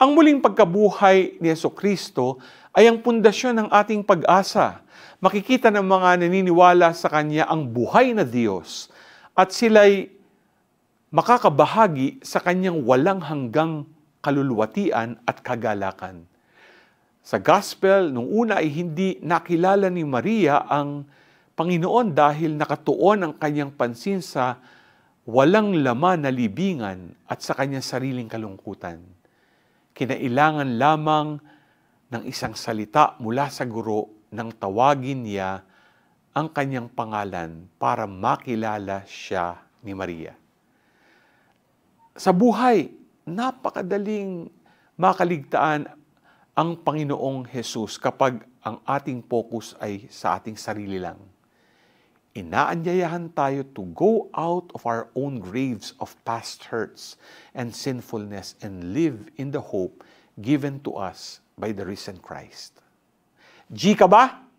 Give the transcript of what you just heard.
Ang muling pagkabuhay ni Yeso Kristo ay ang pundasyon ng ating pag-asa. Makikita ng mga naniniwala sa Kanya ang buhay na Diyos at sila'y makakabahagi sa Kanyang walang hanggang kaluluwatian at kagalakan. Sa gospel, nung una ay hindi nakilala ni Maria ang Panginoon dahil nakatuon ang kanyang pansin sa walang laman na libingan at sa kanyang sariling kalungkutan. Kinailangan lamang ng isang salita mula sa guro nang tawagin niya ang kanyang pangalan para makilala siya ni Maria. Sa buhay, napakadaling makaligtaan ang Panginoong Hesus kapag ang ating focus ay sa ating sarili lang inaanyayahan tayo to go out of our own graves of past hurts and sinfulness and live in the hope given to us by the risen Christ. G ka ba?